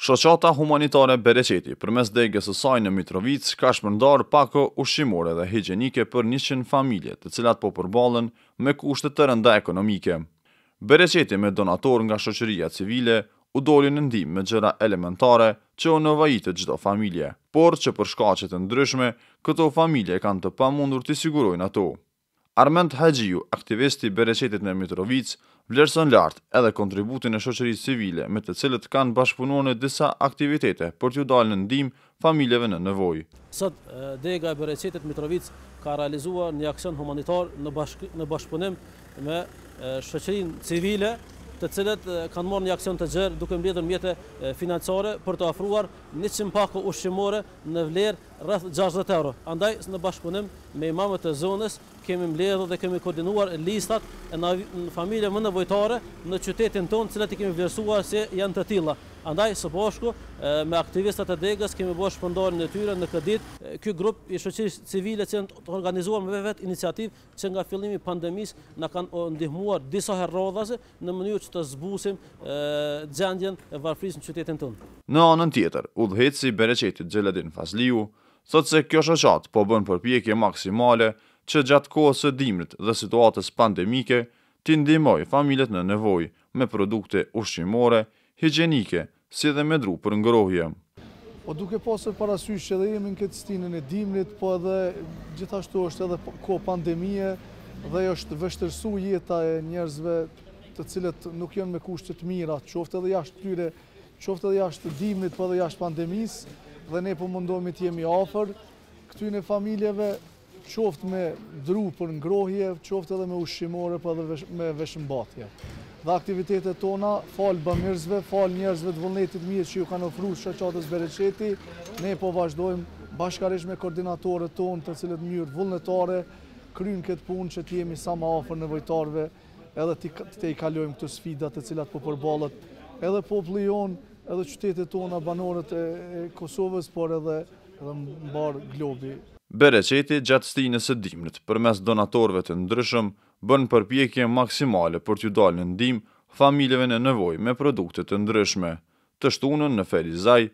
Shoqata humanitare Bereqeti, përmes degës së saj në Mitrovic, ka shpërndar pako ushqimore dhe higjenike për 100 familje, të cilat po përballen me kushte të rënda ekonomike. Bereqeti me donator nga shoqëria civile u doli në ndihmë me gjëra elementare që u nevojitet çdo familje, por që për shkaqe të ndryshme, këto familje kanë të pamundur të sigurojnë ato. Armand Hajiu, aktivisti i Bereqetit në Mitrovic, vlerëson lart edhe kontributin e shoqërisë civile me të cilët kanë bashkëpunuar në disa aktivitete për t'u dalë në ndihmë familjeve në nevojë. Sot Dega e Bereqetit Mitrovic ka realizuar një aksion humanitar në bashk në bashkëpunim me shoqërinë civile të cilët kanë marrë një aksion të gjerë duke mbledhur mjete financiare për të ofruar 100 pako ushqimore në vlerë rreth 60 euro. Andaj në bashkëpunim me imamët e zonës kemi mbledhur dhe kemi koordinuar listat në familje më nevojtare në qytetin tonë, të cilat i kemi vlerësuar se janë të tilla. Andaj së bashku me aktivistat e degës kemi bërë shpërndarjen e tyre në këtë ditë. Ky grup i shoqërisë civile që të organizuar me vetë iniciativë që nga fillimi i pandemisë na kanë ndihmuar disa herë në mënyrë që të zbusim gjendjen e varfërisë në qytetin tonë. Në anën tjetër, udhëheci Bereqetit Xheladin Fazliu Sot se kjo shëqat po bën përpjekje maksimale që gjatë kohës së dimrit dhe situatës pandemike, ti ndihmoj familjet në nevojë me produkte ushqimore, higjienike, si dhe me dru për ngrohje. Po duke pasur parasysh që jemi në këtë stinën e dimrit, po edhe gjithashtu është edhe po, ko pandemie dhe është vështërsu jeta e njerëzve të cilët nuk janë me kushte të mira, qoftë edhe jashtë tyre, qoftë edhe jashtë dimrit, po edhe jashtë pandemisë dhe ne po mundohemi të jemi afër këtyre familjeve qoftë me dru për ngrohje, qoftë edhe me ushqimore për dhe me veshëmbatje. Dhe aktivitetet tona, falë bëmirzve, falë njerëzve të vëlletit mirë që ju kanë ofru shëqatës bereqeti, ne po vazhdojmë bashkarish me koordinatorët tonë të cilët mjërë vëlletare, krymë këtë punë që t'jemi sa ma në vojtarve edhe t'i i kalojmë këtë sfidat të cilat po përbalët edhe populli edhe qytetet tona banorët e Kosovës, por edhe, edhe barë globi. Bereqeti gjatë stinë së dimnit për mes donatorve të ndryshëm bën përpjekje maksimale për t'ju dalë në ndim familjeve në nevoj me produkte të ndryshme. Të shtunën në Ferizaj,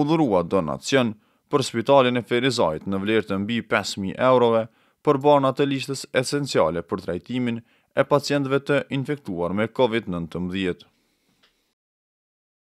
udhrua donacion për spitalin e Ferizajt në vlerë të mbi 5.000 eurove për barna të listës esenciale për trajtimin e pacientve të infektuar me COVID-19.